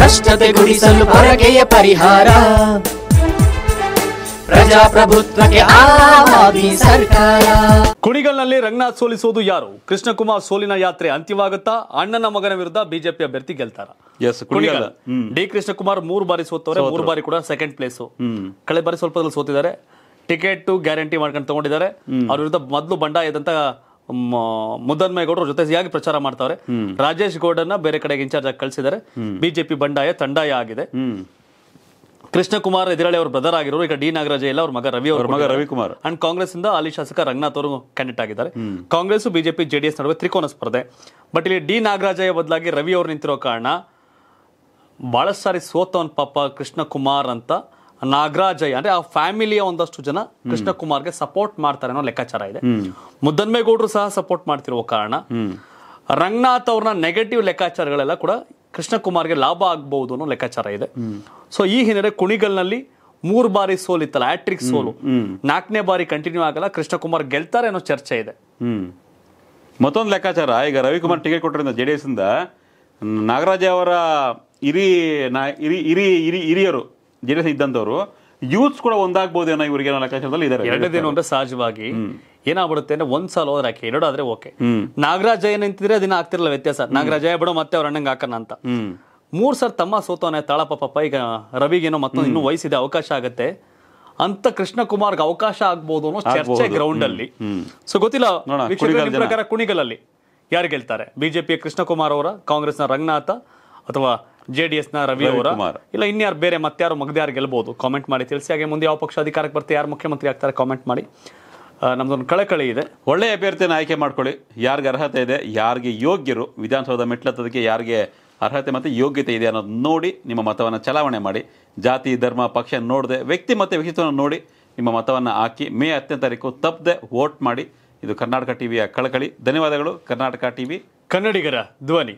ಭ್ರಷ್ಟತೆ ಗುಡಿಸಲು ಹೊರಗೆಯ ಪರಿಹಾರ ಪ್ರಜಾಪ್ರಭುತ್ವಕ್ಕೆ ಸರ್ಕಾರ ಕುಣಿಗಲ್ನಲ್ಲಿ ರಂಗನಾಥ್ ಸೋಲಿಸುವುದು ಯಾರು ಕೃಷ್ಣಕುಮಾರ್ ಸೋಲಿನ ಯಾತ್ರೆ ಅಂತ್ಯವಾಗುತ್ತಾ ಅಣ್ಣನ ಮಗನ ವಿರುದ್ಧ ಬಿಜೆಪಿ ಅಭ್ಯರ್ಥಿ ಗೆಲ್ತಾರ ಡಿ ಡಿ ಕೃಷ್ಣಕುಮಾರ್ ಮೂರು ಬಾರಿ ಸೋತವ್ರೆ ಮೂರು ಬಾರಿ ಕೂಡ ಸೆಕೆಂಡ್ ಪ್ಲೇಸ್ ಕಳೆ ಬಾರಿ ಸ್ವಲ್ಪ ಸೋತಿದ್ದಾರೆ ಟಿಕೆಟ್ ಗ್ಯಾರಂಟಿ ಮಾಡ್ಕೊಂಡು ತಗೊಂಡಿದ್ದಾರೆ ಅವ್ರ ವಿರುದ್ಧ ಮೊದಲು ಬಂಡಾಯದಂತ ಜೊತೆ ಜೊತೆಯಾಗಿ ಪ್ರಚಾರ ಮಾಡ್ತಾವ್ರೆ ರಾಜೇಶ್ ಗೌಡನ್ನ ಬೇರೆ ಕಡೆಗೆ ಇನ್ಚಾರ್ಜ್ ಆಗಿ ಕಳಿಸಿದ್ದಾರೆ ಬಿಜೆಪಿ ಬಂಡಾಯ ತಂಡಾಯ ಆಗಿದೆ ಕುಮಾರ್ ಎದಿರಾಳಿ ಅವ್ರ ಬ್ರದರ್ ಆಗಿರೋರು ಈಗ ಡಿ ನಾಗರಾಜ ಎಲ್ಲ ಅವ್ರ ಮಗ ರವಿ ಅವರ ಮಗ ರವಿಕುಮಾರ್ ಅಂಡ್ ಕಾಂಗ್ರೆಸ್ ಇಂದ ಅಲ್ಲಿ ಶಾಸಕ ರಂಗನಾಥ್ ಅವರು ಕ್ಯಾಂಡಿಡೇಟ್ ಆಗಿದ್ದಾರೆ ಕಾಂಗ್ರೆಸ್ ಬಿಜೆಪಿ ಜೆಡಿಎಸ್ ನಡುವೆ ತ್ರಿಕೋನ ಸ್ಪರ್ಧೆ ಬಟ್ ಇಲ್ಲಿ ಡಿ ನಾಗರಾಜಯ್ಯ ಬದಲಾಗಿ ರವಿ ಅವರು ನಿಂತಿರೋ ಕಾರಣ ಬಹಳ ಸಾರಿ ಸೋತವನ್ ಪಾಪ ಕೃಷ್ಣಕುಮಾರ್ ಅಂತ ನಾಗರಾಜಯ್ಯ ಅಂದ್ರೆ ಆ ಫ್ಯಾಮಿಲಿಯ ಒಂದಷ್ಟು ಜನ ಕೃಷ್ಣಕುಮಾರ್ಗೆ ಸಪೋರ್ಟ್ ಮಾಡ್ತಾರೆ ಅನ್ನೋ ಲೆಕ್ಕಾಚಾರ ಇದೆ ಮುದ್ದನ್ಮೇಗೌಡರು ಸಹ ಸಪೋರ್ಟ್ ಮಾಡ್ತಿರುವ ಕಾರಣ ರಂಗನಾಥ್ ಅವ್ರನ್ನ ನೆಗೆಟಿವ್ ಲೆಕ್ಕಾಚಾರಗಳೆಲ್ಲ ಕೂಡ ಕೃಷ್ಣಕುಮಾರ್ಗೆ ಲಾಭ ಆಗಬಹುದು ಅನ್ನೋ ಲೆಕ್ಕಾಚಾರ ಇದೆ ಸೊ ಈ ಹಿನ್ನೆಲೆ ಕುಣಿಗಲ್ನಲ್ಲಿ ಮೂರು ಬಾರಿ ಸೋಲಿತ್ತಲ್ಲ ಆಟ್ರಿಕ್ ಸೋಲು ನಾಲ್ಕನೇ ಬಾರಿ ಕಂಟಿನ್ಯೂ ಆಗಲ್ಲ ಕೃಷ್ಣಕುಮಾರ್ ಗೆಲ್ತಾರೆ ಅನ್ನೋ ಚರ್ಚೆ ಇದೆ ಮತ್ತೊಂದು ಲೆಕ್ಕಾಚಾರ ಈಗ ರವಿಕುಮಾರ್ ಟಿಕೆಟ್ ಕೊಟ್ಟಿರೋ ಜೆಡಿಎಸ್ ಇಂದ ನಾಗರಾಜ ಅವರ ಇರಿ ಇರಿ ಇರಿ ಇರಿ ಹಿರಿಯರು ಜೆ ಡಿ ಎಸ್ ಇದ್ದಂಥವ್ರು ಯೂತ್ಸ್ ಕೂಡ ಒಂದಾಗ್ಬೋದೇನೋ ಇವರಿಗೆ ಲೆಕ್ಕಾಚಾರದಲ್ಲಿ ಇದ್ದಾರೆ ದಿನ ಅಂದ್ರೆ ಸಹಜವಾಗಿ ಏನಾಗ್ಬಿಡುತ್ತೆ ಅಂದ್ರೆ ಒಂದ್ ಸಾಲ ಹೋದ್ರೆ ಹಾಕಿ ಎರಡು ಓಕೆ ನಾಗರಾಜ ಏನಂತಿದ್ರೆ ಅದನ್ನ ಆಗ್ತಿರಲ್ಲ ವ್ಯತ್ಯಾಸ ನಾಗರಾಜ ಬಿಡೋ ಮತ್ತೆ ಅವ್ರ ಅಣ್ಣಂಗೆ ಹಾಕೋಣ ಅಂತ ಮೂರ್ ಸರ್ ತಮ್ಮ ಸೋತವನೇ ತಾಳಪ್ಪ ಈಗ ರವಿಗೇನೋ ಮತ್ತೊಂದು ಇನ್ನೂ ವಯಸ್ಸಿದೆ ಅವಕಾಶ ಆಗತ್ತೆ ಅಂತ ಕೃಷ್ಣ ಕುಮಾರ್ಗೆ ಅವಕಾಶ ಆಗ್ಬೋದು ಅನ್ನೋ ಚರ್ಚೆ ಗ್ರೌಂಡ್ ಅಲ್ಲಿ ಸೊ ಗೊತ್ತಿಲ್ಲ ಪ್ರಕಾರ ಕುಣಿಗಲಲ್ಲಿ ಯಾರು ಗೆಲ್ತಾರೆ ಬಿಜೆಪಿಯ ಕೃಷ್ಣ ಕುಮಾರ್ ಅವರ ಕಾಂಗ್ರೆಸ್ನ ರಂಗನಾಥ ಅಥವಾ ಜೆ ಡಿ ಎಸ್ನ ರವಿ ಅವರ ಇಲ್ಲ ಇನ್ಯಾರು ಬೇರೆ ಮತ್ತಾರು ಮಗದ್ಯಾರು ಗೆಲ್ಬಹುದು ಕಾಮೆಂಟ್ ಮಾಡಿ ತಿಳಿಸಿ ಹಾಗೆ ಮುಂದೆ ಯಾವ ಪಕ್ಷ ಅಧಿಕಾರಕ್ಕೆ ಬರ್ತಾರೆ ಯಾರು ಮುಖ್ಯಮಂತ್ರಿ ಆಗ್ತಾರೆ ಕಾಮೆಂಟ್ ಮಾಡಿ ನಮ್ದೊಂದು ಕಳಕಳಿ ಇದೆ ಒಳ್ಳೆ ಅಭ್ಯರ್ಥಿಯನ್ನು ಆಯ್ಕೆ ಮಾಡ್ಕೊಳ್ಳಿ ಯಾರಿಗೆ ಅರ್ಹತೆ ಇದೆ ಯಾರಿಗೆ ಯೋಗ್ಯರು ವಿಧಾನಸೌಧ ಮೆಟ್ಲತ್ತದಕ್ಕೆ ಯಾರಿಗೆ ಅರ್ಹತೆ ಮತ್ತು ಯೋಗ್ಯತೆ ಇದೆ ಅನ್ನೋದು ನೋಡಿ ನಿಮ್ಮ ಮತವನ್ನು ಚಲಾವಣೆ ಮಾಡಿ ಜಾತಿ ಧರ್ಮ ಪಕ್ಷ ನೋಡದೆ ವ್ಯಕ್ತಿ ಮತ್ತು ವ್ಯಕ್ತಿತ್ವವನ್ನು ನೋಡಿ ನಿಮ್ಮ ಮತವನ್ನು ಹಾಕಿ ಮೇ ಹತ್ತನೇ ತಾರೀಕು ತಪ್ಪದೆ ವೋಟ್ ಮಾಡಿ ಇದು ಕರ್ನಾಟಕ ಟಿವಿಯ ಕಳಕಳಿ ಧನ್ಯವಾದಗಳು ಕರ್ನಾಟಕ ಟಿವಿ ಕನ್ನಡಿಗರ ಧ್ವನಿ